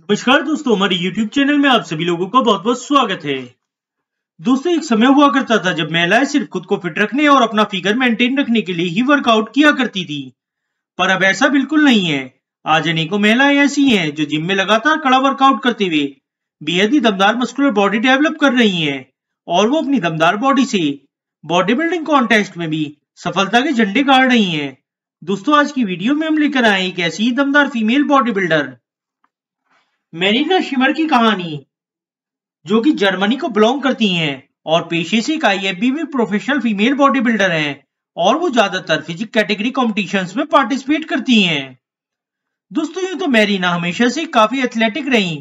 नमस्कार दोस्तों हमारे YouTube चैनल में आप सभी लोगों का बहुत बहुत स्वागत है दोस्तों एक समय हुआ करता था जब महिलाएं सिर्फ खुद को फिट रखने और अपना फिगर मेंटेन रखने के लिए ही वर्कआउट किया करती थी पर अब ऐसा बिल्कुल नहीं है आज अनेकों महिलाएं ऐसी हैं जो जिम में लगातार कड़ा वर्कआउट करते हुए बेहद ही दमदार मस्कुलर बॉडी डेवलप कर रही है और वो अपनी दमदार बॉडी से बॉडी बिल्डिंग कॉन्टेस्ट में भी सफलता के झंडे गाड़ रही है दोस्तों आज की वीडियो में हम लेकर आए एक ऐसी ही दमदार फीमेल बॉडी बिल्डर मेरिना शिमर की कहानी जो कि जर्मनी को बिलोंग करती हैं और पेशे से काईएबी में प्रोफेशनल फीमेल बॉडी बिल्डर हैं और वो ज्यादातर फिजिक कैटेगरी कॉम्पिटिशन्स में पार्टिसिपेट करती हैं दोस्तों ये तो मेरिना हमेशा से काफी एथलेटिक रही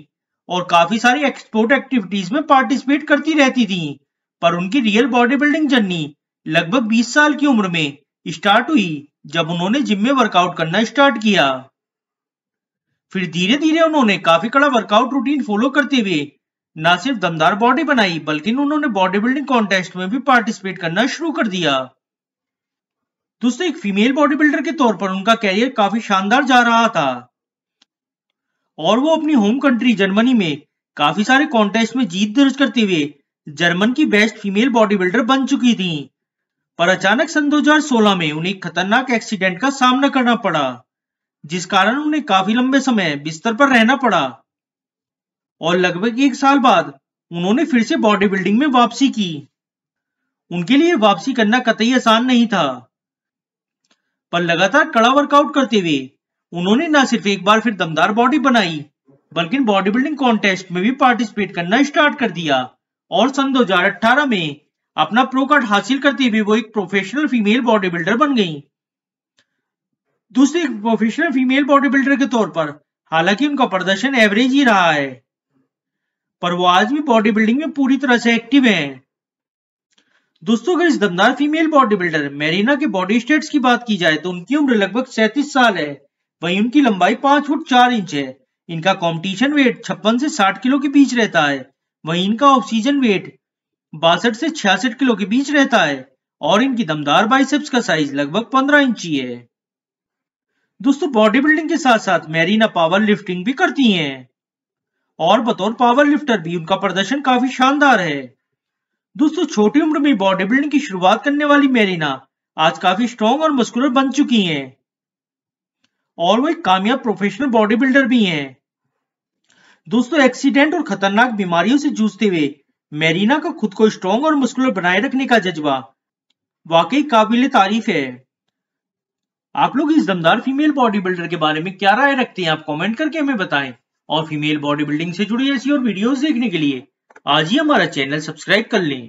और काफी सारी एक्सपोर्ट एक्टिविटीज में पार्टिसिपेट करती रहती थी पर उनकी रियल बॉडी बिल्डिंग जर्नी लगभग 20 साल की उम्र में स्टार्ट हुई जब उन्होंने जिम में वर्कआउट करना स्टार्ट किया फिर धीरे धीरे उन्होंने काफी कड़ा वर्कआउट रूटीन फॉलो करते हुए न सिर्फ दमदार बॉडी बनाई बल्कि उन्होंने बॉडी बिल्डिंग कॉन्टेस्ट में भी पार्टिसिपेट करना शुरू कर दिया दोस्तों एक फीमेल बॉडी बिल्डर के तौर पर उनका कैरियर काफी शानदार जा रहा था और वो अपनी होम कंट्री जर्मनी में काफी सारे कॉन्टेस्ट में जीत दर्ज करते हुए जर्मन की बेस्ट फीमेल बॉडी बिल्डर बन चुकी थी पर अचानक सन 2016 में उन्हें खतरनाक एक्सीडेंट का सामना करना पड़ा जिस कारण उन्हें काफी लंबे समय बिस्तर पर रहना पड़ा और लगभग एक साल बाद उन्होंने फिर से बॉडी बिल्डिंग में वापसी की उनके लिए वापसी करना कतई आसान नहीं था पर लगातार कड़ा वर्कआउट करते हुए उन्होंने न सिर्फ एक बार फिर दमदार बॉडी बनाई बल्कि बॉडी बिल्डिंग कॉन्टेस्ट में भी पार्टिसिपेट करना स्टार्ट कर दिया और सन 2018 में अपना प्रो कार्ड हासिल करते हुए वो एक प्रोफेशनल फीमेल बॉडी बिल्डर बन गई दूसरी एक प्रोफेशनल फीमेल बॉडी बिल्डर के तौर पर हालांकि उनका प्रदर्शन एवरेज ही रहा है पर वो आज भी बॉडी बिल्डिंग में पूरी तरह से एक्टिव है दोस्तों अगर इस दमदार फीमेल बॉडी बिल्डर मेरीना के बॉडी स्टेट्स की बात की जाए तो उनकी उम्र लगभग सैतीस साल है वहीं उनकी लंबाई पांच फुट चार इंच है इनका कॉम्पिटिशन वेट छप्पन से साठ किलो के बीच रहता है वहीं इनका ऑक्सीजन वेट बासठ से छियासठ किलो के बीच रहता है और इनकी दमदार बाइसेप्स का साइज लगभग पंद्रह इंची है दोस्तों बॉडी बिल्डिंग के साथ साथ मैरीना पावर लिफ्टिंग भी करती हैं और बतौर पावर लिफ्टर भी उनका प्रदर्शन काफी शानदार है दोस्तों छोटी उम्र में बॉडी बिल्डिंग की शुरुआत करने वाली मेरीना आज काफी स्ट्रॉन्ग और मस्कुलर बन चुकी हैं और वो एक कामयाब प्रोफेशनल बॉडी बिल्डर भी हैं दोस्तों एक्सीडेंट और खतरनाक बीमारियों से जूझते हुए मैरीना का खुद को स्ट्रॉन्ग और मस्कुलर बनाए रखने का जज्बा वाकई काबिल तारीफ है आप लोग इस दमदार फीमेल बॉडी बिल्डर के बारे में क्या राय रखते हैं आप कमेंट करके हमें बताएं और फीमेल बॉडी बिल्डिंग से जुड़ी ऐसी और वीडियोस देखने के लिए आज ही हमारा चैनल सब्सक्राइब कर लें